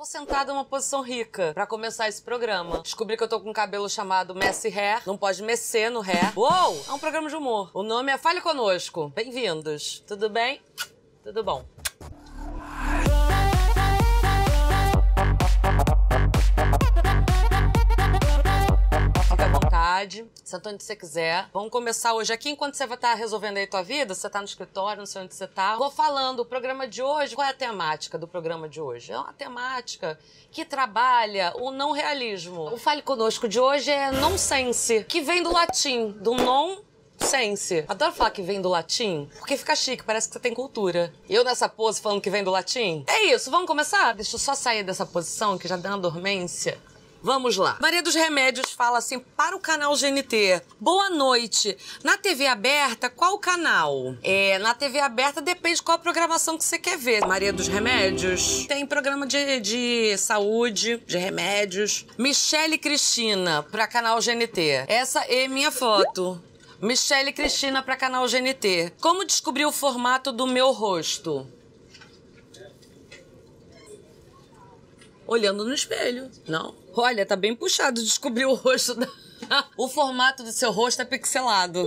Tô sentada numa posição rica para começar esse programa. Descobri que eu tô com um cabelo chamado Messi Hair. Não pode mecer no hair. Uou! É um programa de humor. O nome é Fale Conosco. Bem-vindos. Tudo bem? Tudo bom. cidade, senta onde você quiser. Vamos começar hoje aqui, enquanto você vai estar tá resolvendo aí a tua vida, você tá no escritório, não sei onde você tá. Vou falando, o programa de hoje, qual é a temática do programa de hoje? É uma temática que trabalha o não realismo. O Fale Conosco de hoje é nonsense, que vem do latim, do non sense. Adoro falar que vem do latim, porque fica chique, parece que você tem cultura. Eu nessa pose falando que vem do latim? É isso, vamos começar? Deixa eu só sair dessa posição que já deu uma dormência. Vamos lá. Maria dos Remédios fala assim para o canal GNT. Boa noite. Na TV aberta, qual o canal? É, na TV aberta depende qual a programação que você quer ver. Maria dos Remédios. Tem programa de, de saúde, de remédios. Michele Cristina para canal GNT. Essa é minha foto. Michele Cristina para canal GNT. Como descobri o formato do meu rosto? olhando no espelho. Não. Olha, tá bem puxado descobrir o rosto da... o formato do seu rosto é pixelado.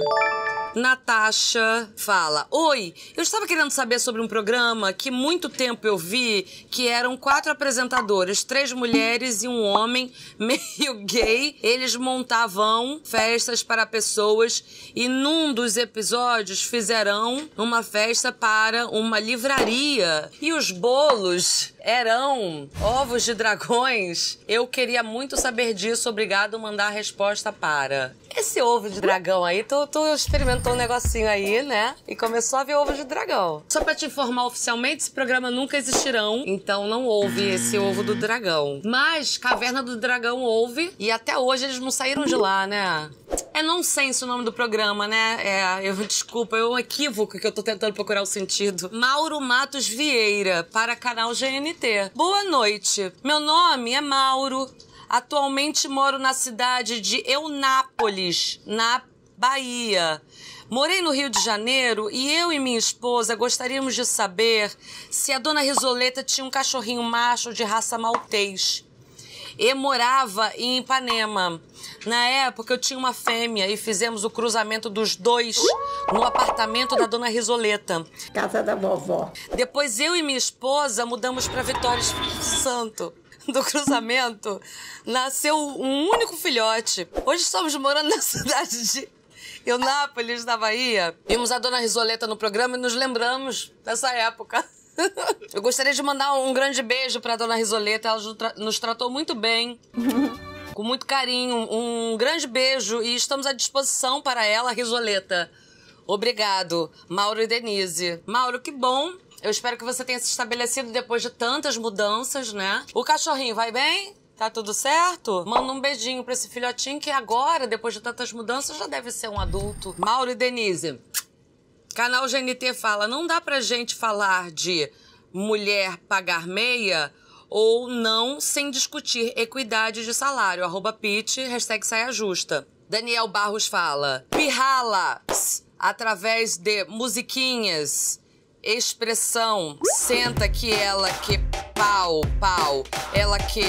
Natasha fala: Oi, eu estava querendo saber sobre um programa que muito tempo eu vi que eram quatro apresentadores, três mulheres e um homem meio gay. Eles montavam festas para pessoas e num dos episódios fizeram uma festa para uma livraria e os bolos eram ovos de dragões? Eu queria muito saber disso. Obrigado, mandar a resposta para. Esse ovo de dragão aí, tu, tu experimentou um negocinho aí, né? E começou a ver ovo de dragão. Só para te informar oficialmente, esse programa nunca existirão. Então não houve esse ovo do dragão. Mas Caverna do Dragão houve. E até hoje eles não saíram de lá, né? É nonsense o nome do programa, né? É, eu desculpa, eu é equívoco que eu tô tentando procurar o sentido. Mauro Matos Vieira, para canal GNT. Boa noite. Meu nome é Mauro. Atualmente moro na cidade de Eunápolis, na Bahia. Morei no Rio de Janeiro e eu e minha esposa gostaríamos de saber se a dona Risoleta tinha um cachorrinho macho de raça maltês e morava em Ipanema. Na época eu tinha uma fêmea e fizemos o cruzamento dos dois no apartamento da dona Risoleta. Casa da vovó. Depois eu e minha esposa mudamos para Vitória Espírito Santo do cruzamento, nasceu um único filhote. Hoje estamos morando na cidade de Eunápolis, na Bahia. Vimos a dona Risoleta no programa e nos lembramos dessa época. Eu gostaria de mandar um grande beijo pra dona Risoleta, ela nos tratou muito bem. com muito carinho, um grande beijo e estamos à disposição para ela, Risoleta. Obrigado, Mauro e Denise. Mauro, que bom. Eu espero que você tenha se estabelecido depois de tantas mudanças, né? O cachorrinho vai bem? Tá tudo certo? Manda um beijinho para esse filhotinho que agora, depois de tantas mudanças, já deve ser um adulto. Mauro e Denise, Canal GNT fala: não dá pra gente falar de mulher pagar meia ou não sem discutir equidade de salário. Arroba Pete, hashtag saia justa. Daniel Barros fala: pirrala através de musiquinhas, expressão, senta que ela que pau, pau, ela que.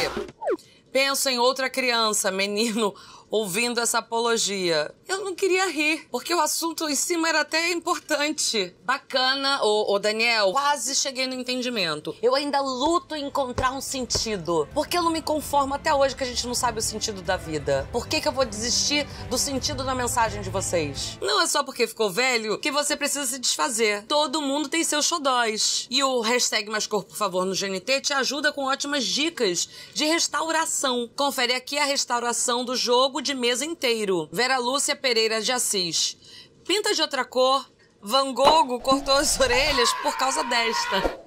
Penso em outra criança, menino ouvindo essa apologia. Eu não queria rir, porque o assunto em cima era até importante. Bacana, ô, ô Daniel, quase cheguei no entendimento. Eu ainda luto em encontrar um sentido. Porque eu não me conformo até hoje que a gente não sabe o sentido da vida. Por que, que eu vou desistir do sentido da mensagem de vocês? Não é só porque ficou velho que você precisa se desfazer. Todo mundo tem seus xodóis. E o hashtag Mais Corpo, por favor, no GNT te ajuda com ótimas dicas de restauração. Confere aqui a restauração do jogo de mesa inteiro. Vera Lúcia Pereira de Assis. Pinta de outra cor, Van Gogh cortou as orelhas por causa desta.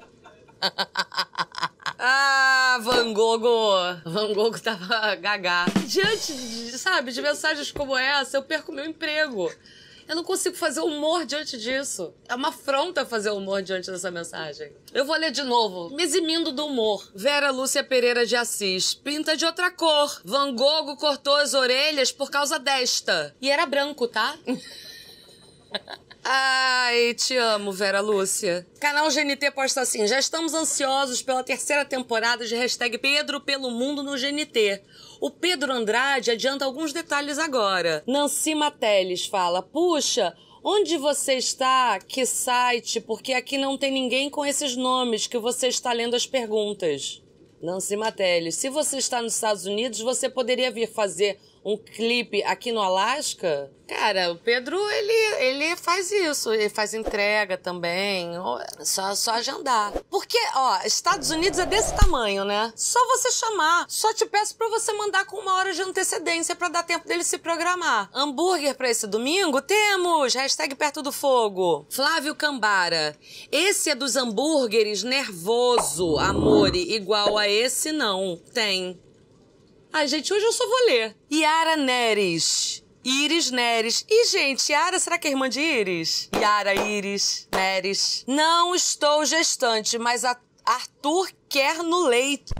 ah, Van Gogh. Van Gogh tava gagar. Diante, de, sabe, de mensagens como essa, eu perco meu emprego. Eu não consigo fazer humor diante disso. É uma afronta fazer humor diante dessa mensagem. Eu vou ler de novo, me eximindo do humor. Vera Lúcia Pereira de Assis pinta de outra cor. Van Gogh cortou as orelhas por causa desta. E era branco, tá? Ai, te amo, Vera Lúcia. Canal GNT posta assim: já estamos ansiosos pela terceira temporada de hashtag Pedro pelo Mundo no GNT. O Pedro Andrade adianta alguns detalhes agora. Nancy Mateles fala: puxa. Onde você está? Que site? Porque aqui não tem ninguém com esses nomes que você está lendo as perguntas. Nancy Mateles, se você está nos Estados Unidos, você poderia vir fazer um clipe aqui no Alasca, cara, o Pedro, ele, ele faz isso, ele faz entrega também, é só, só agendar. Porque, ó, Estados Unidos é desse tamanho, né? Só você chamar, só te peço pra você mandar com uma hora de antecedência para dar tempo dele se programar. Hambúrguer para esse domingo? Temos! Hashtag perto do fogo. Flávio Cambara, esse é dos hambúrgueres nervoso, amore, igual a esse não. Tem. Ai, ah, gente, hoje eu só vou ler. Yara Neres. Iris Neres. E, gente, Yara, será que é irmã de Iris? Yara, Iris, Neres. Não estou gestante, mas Arthur quer no leito.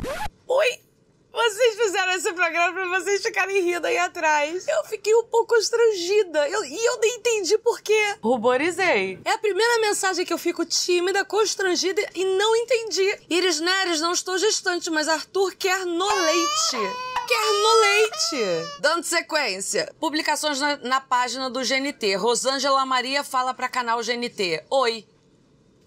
Oi! Vocês fizeram esse programa pra vocês ficarem rindo aí atrás. Eu fiquei um pouco constrangida. Eu, e eu nem entendi por quê. Ruborizei. É a primeira mensagem que eu fico tímida, constrangida e não entendi. Iris Neres, não estou gestante, mas Arthur quer no leite no Leite. Dando sequência. Publicações na, na página do GNT. Rosângela Maria fala para canal GNT. Oi.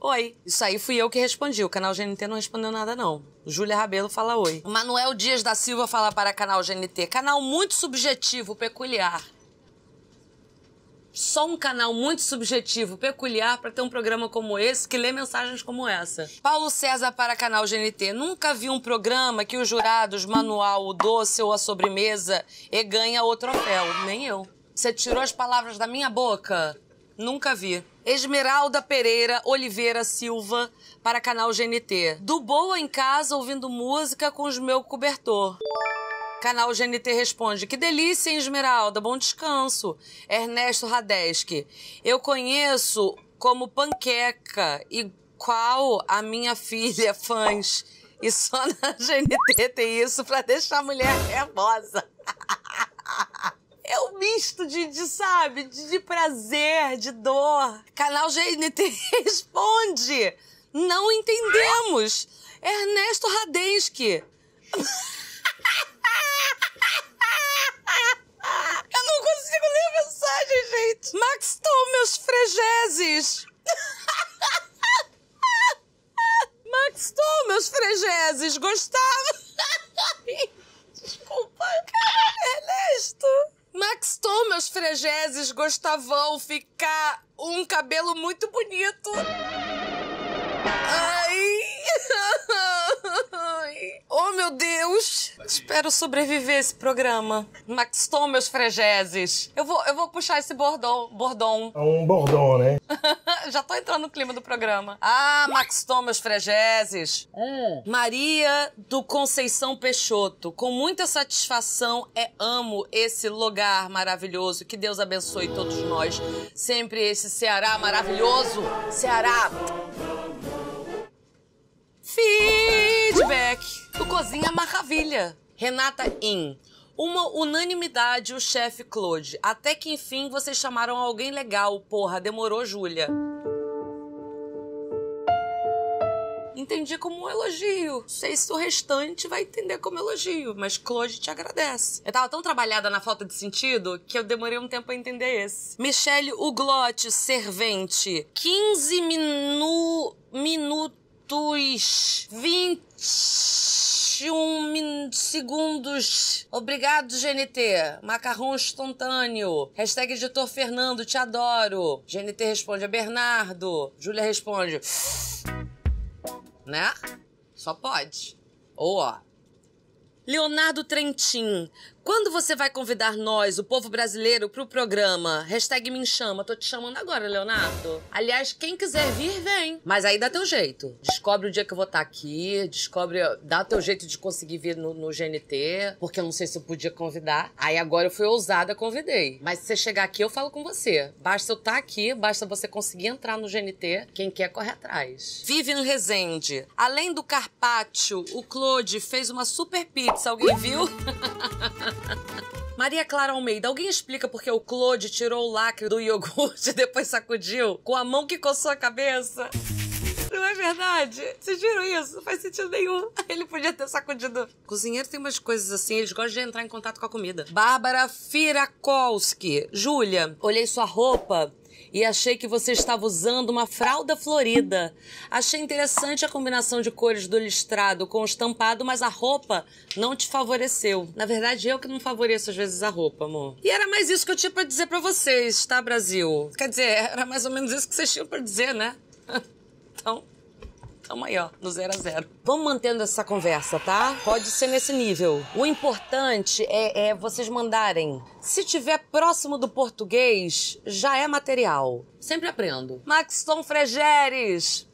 Oi. Isso aí fui eu que respondi. O canal GNT não respondeu nada, não. Júlia Rabelo fala oi. Manuel Dias da Silva fala para canal GNT. Canal muito subjetivo, peculiar só um canal muito subjetivo, peculiar, para ter um programa como esse, que lê mensagens como essa. Paulo César para canal GNT. Nunca vi um programa que os jurados manual o doce ou a sobremesa e ganha o troféu. Nem eu. Você tirou as palavras da minha boca? Nunca vi. Esmeralda Pereira Oliveira Silva para canal GNT. Do boa em casa ouvindo música com os meu cobertor. Canal GNT responde: Que delícia, hein, Esmeralda? Bom descanso. Ernesto Radeschi. Eu conheço como panqueca, igual a minha filha, fãs. E só na GNT tem isso pra deixar a mulher nervosa. É um misto de, de sabe, de, de prazer, de dor. Canal GNT responde. Não entendemos. Ernesto Radensky. sacanagem, gente. Max tomou meus fregeses. Max tomou meus fregeses. Gostava. Desculpa. Ernesto. É Max tomou meus fregeses. Gostavão. Ficar um cabelo muito bonito. Ai. Oh, meu Deus! Espero sobreviver esse programa. Maxton, meus fregeses. Eu vou, eu vou puxar esse bordão. bordão. É um bordão, né? Já tô entrando no clima do programa. Ah, Maxton, meus fregeses. Hum. Maria do Conceição Peixoto. Com muita satisfação, é amo esse lugar maravilhoso. Que Deus abençoe todos nós. Sempre esse Ceará maravilhoso. Ceará. Feedback Cozinha Maravilha. Renata In. Uma unanimidade, o chefe Claude. Até que enfim vocês chamaram alguém legal. Porra, demorou, Júlia. Entendi como um elogio. Não sei se o restante vai entender como elogio, mas Claude te agradece. Eu tava tão trabalhada na falta de sentido que eu demorei um tempo a entender esse. Michelle Uglotti, servente. 15 minu... minutos. 20. 21 segundos. Obrigado, GNT. Macarrão instantâneo. Hashtag editor Fernando, te adoro. GNT responde a Bernardo. Júlia responde. Né? Só pode. Ou ó. Leonardo Trentin, quando você vai convidar nós, o povo brasileiro, pro programa? Hashtag me chama. Tô te chamando agora, Leonardo. Aliás, quem quiser vir, vem. Mas aí dá teu jeito. Descobre o dia que eu vou estar tá aqui. Descobre. Dá teu jeito de conseguir vir no, no GNT. Porque eu não sei se eu podia convidar. Aí agora eu fui ousada, convidei. Mas se você chegar aqui, eu falo com você. Basta eu estar tá aqui, basta você conseguir entrar no GNT. Quem quer, corre atrás. Vivian Rezende. Além do Carpaccio, o Claude fez uma super pizza. Alguém viu? Maria Clara Almeida, alguém explica porque o Claude tirou o lacre do iogurte e depois sacudiu com a mão que coçou a cabeça? Não é verdade? Vocês viram isso? Não faz sentido nenhum. Ele podia ter sacudido. Cozinheiro tem umas coisas assim, eles gostam de entrar em contato com a comida. Bárbara Firakowski. Júlia, olhei sua roupa e achei que você estava usando uma fralda florida. Achei interessante a combinação de cores do listrado com o estampado, mas a roupa não te favoreceu. Na verdade, eu que não favoreço às vezes a roupa, amor. E era mais isso que eu tinha para dizer para vocês, tá, Brasil? Quer dizer, era mais ou menos isso que vocês tinham para dizer, né? então. Tamo aí, ó, no zero a zero. Vamos mantendo essa conversa, tá? Pode ser nesse nível. O importante é, é vocês mandarem. Se tiver próximo do português, já é material. Sempre aprendo. Maxton Fregeres!